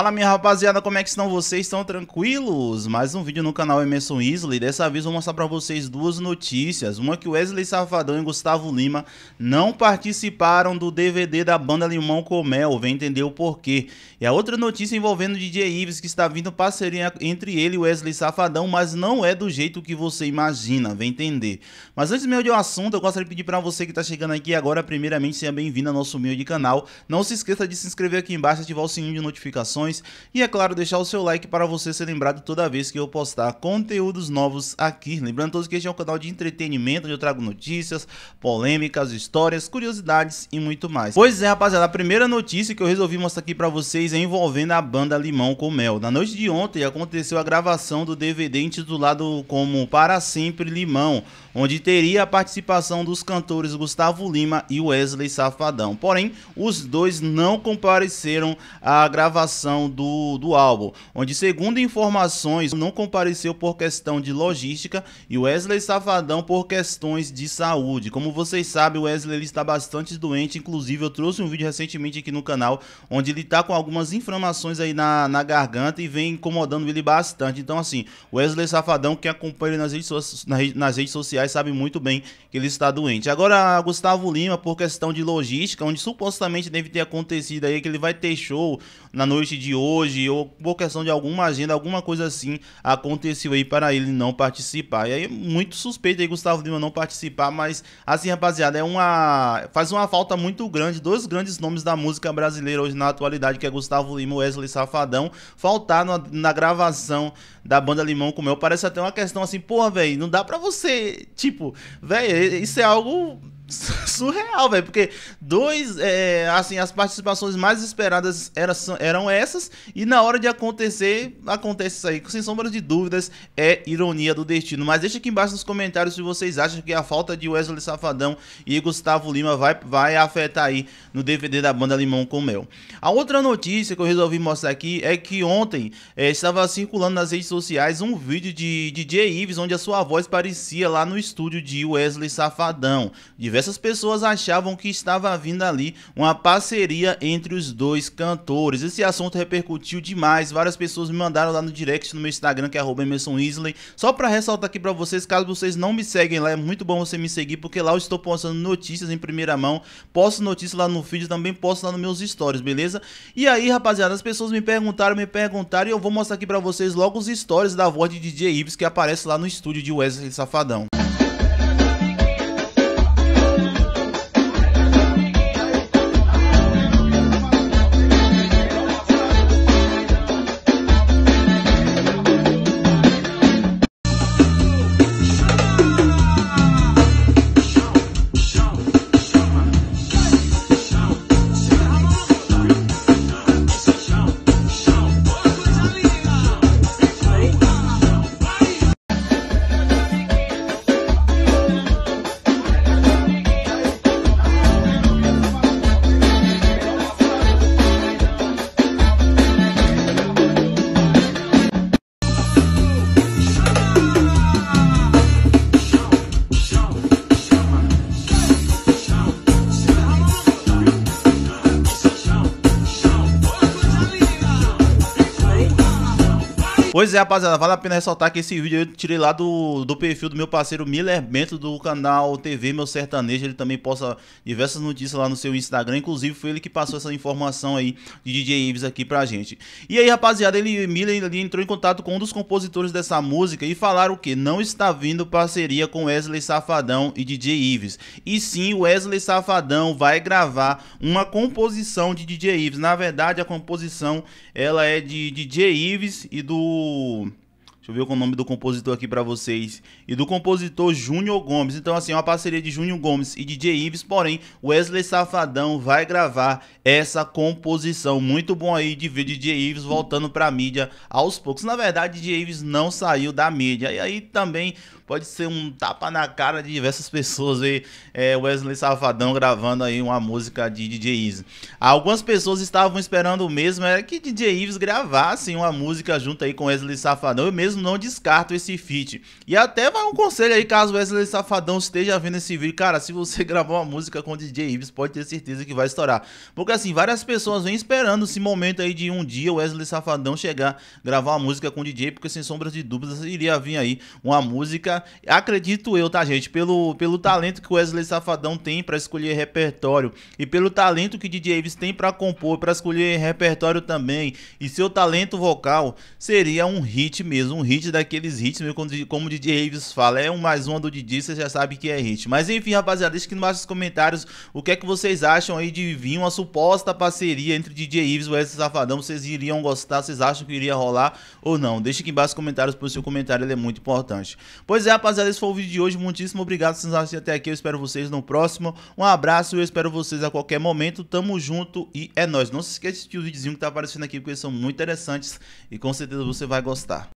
Fala minha rapaziada, como é que estão vocês? Estão tranquilos? Mais um vídeo no canal Emerson Isley Dessa vez vou mostrar pra vocês duas notícias. Uma que Wesley Safadão e Gustavo Lima não participaram do DVD da banda Limão Comel, vem entender o porquê. E a outra notícia envolvendo DJ Ives, que está vindo parceria entre ele e Wesley Safadão, mas não é do jeito que você imagina, vem entender. Mas antes mesmo de um assunto, eu gostaria de pedir pra você que tá chegando aqui agora, primeiramente, seja bem-vindo ao nosso meio de canal. Não se esqueça de se inscrever aqui embaixo, ativar o sininho de notificações notificações e, é claro, deixar o seu like para você ser lembrado toda vez que eu postar conteúdos novos aqui. Lembrando todos que este é um canal de entretenimento, onde eu trago notícias, polêmicas, histórias, curiosidades e muito mais. Pois é, rapaziada, a primeira notícia que eu resolvi mostrar aqui para vocês é envolvendo a banda Limão com Mel. Na noite de ontem aconteceu a gravação do DVD intitulado como Para Sempre Limão, onde teria a participação dos cantores Gustavo Lima e Wesley Safadão. Porém, os dois não compareceram à gravação do, do álbum, onde, segundo informações, não compareceu por questão de logística e Wesley Safadão por questões de saúde. Como vocês sabem, o Wesley ele está bastante doente, inclusive eu trouxe um vídeo recentemente aqui no canal onde ele está com algumas inflamações aí na, na garganta e vem incomodando ele bastante. Então, assim, Wesley Safadão, que acompanha ele nas redes, nas redes sociais, sabe muito bem que ele está doente. Agora, Gustavo Lima, por questão de logística, onde supostamente deve ter acontecido aí que ele vai ter show na noite de hoje ou por questão de alguma agenda, alguma coisa assim aconteceu aí para ele não participar. E aí muito suspeito aí Gustavo Lima não participar, mas assim, rapaziada, é uma faz uma falta muito grande dois grandes nomes da música brasileira hoje na atualidade, que é Gustavo Lima e Wesley Safadão, faltar na, na gravação da banda Limão com Mel. Parece até uma questão assim, porra, velho, não dá para você, tipo, velho, isso é algo surreal, velho. Porque dois. É, assim, as participações mais esperadas eram, eram essas. E na hora de acontecer, acontece isso aí. Sem sombra de dúvidas, é ironia do destino. Mas deixa aqui embaixo nos comentários se vocês acham que a falta de Wesley Safadão e Gustavo Lima vai, vai afetar aí no DVD da banda Limão com Mel. A outra notícia que eu resolvi mostrar aqui é que ontem é, estava circulando nas redes sociais um vídeo de DJ Ives onde a sua voz parecia lá no estúdio de Wesley Safadão. Diversas pessoas pessoas achavam que estava vindo ali uma parceria entre os dois cantores. Esse assunto repercutiu demais, várias pessoas me mandaram lá no direct no meu Instagram, que é Emerson Isley. Só para ressaltar aqui para vocês, caso vocês não me seguem lá, é muito bom você me seguir, porque lá eu estou postando notícias em primeira mão, posto notícias lá no feed, também posto lá nos meus stories, beleza? E aí, rapaziada, as pessoas me perguntaram, me perguntaram, e eu vou mostrar aqui para vocês logo os stories da voz de DJ Ives que aparece lá no estúdio de Wesley Safadão. Pois é, rapaziada, vale a pena ressaltar que esse vídeo eu tirei lá do, do perfil do meu parceiro Miller Bento, do canal TV Meu Sertanejo. Ele também posta diversas notícias lá no seu Instagram. Inclusive, foi ele que passou essa informação aí de DJ Ives aqui pra gente. E aí, rapaziada, ele, Miller ele entrou em contato com um dos compositores dessa música e falaram que não está vindo parceria com Wesley Safadão e DJ Ives. E sim, Wesley Safadão vai gravar uma composição de DJ Ives. Na verdade, a composição ela é de DJ Ives e do o Deixa eu ver o nome do compositor aqui para vocês. E do compositor Júnior Gomes. Então, assim, uma parceria de Júnior Gomes e DJ Ives. Porém, Wesley Safadão vai gravar essa composição. Muito bom aí de ver DJ Ives voltando pra mídia aos poucos. Na verdade, DJ Ives não saiu da mídia. E aí também pode ser um tapa na cara de diversas pessoas aí. É, Wesley Safadão gravando aí uma música de DJ Ives. Algumas pessoas estavam esperando o mesmo. Era é, que DJ Ives gravasse uma música junto aí com Wesley Safadão. Eu mesmo não descartam esse feat. E até vai um conselho aí, caso Wesley Safadão esteja vendo esse vídeo. Cara, se você gravar uma música com o DJ Ives, pode ter certeza que vai estourar. Porque assim, várias pessoas vêm esperando esse momento aí de um dia o Wesley Safadão chegar, gravar uma música com o DJ, porque sem sombras de dúvidas iria vir aí uma música. Acredito eu, tá, gente? Pelo, pelo talento que o Wesley Safadão tem para escolher repertório e pelo talento que o DJ Ives tem para compor, para escolher repertório também e seu talento vocal, seria um hit mesmo um hit daqueles hits, meio como o DJ Davis fala. É um mais uma do Didi, você já sabe que é hit. Mas enfim, rapaziada, deixa aqui embaixo nos comentários o que é que vocês acham aí de vir uma suposta parceria entre DJ Ives e Wesley Safadão. Vocês iriam gostar, vocês acham que iria rolar ou não? Deixa aqui embaixo nos comentários, porque o seu comentário ele é muito importante. Pois é, rapaziada, esse foi o vídeo de hoje. Muitíssimo obrigado por vocês assistirem até aqui. Eu espero vocês no próximo. Um abraço, eu espero vocês a qualquer momento. Tamo junto e é nóis. Não se esqueça de assistir o videozinho que tá aparecendo aqui, porque eles são muito interessantes e com certeza você vai gostar.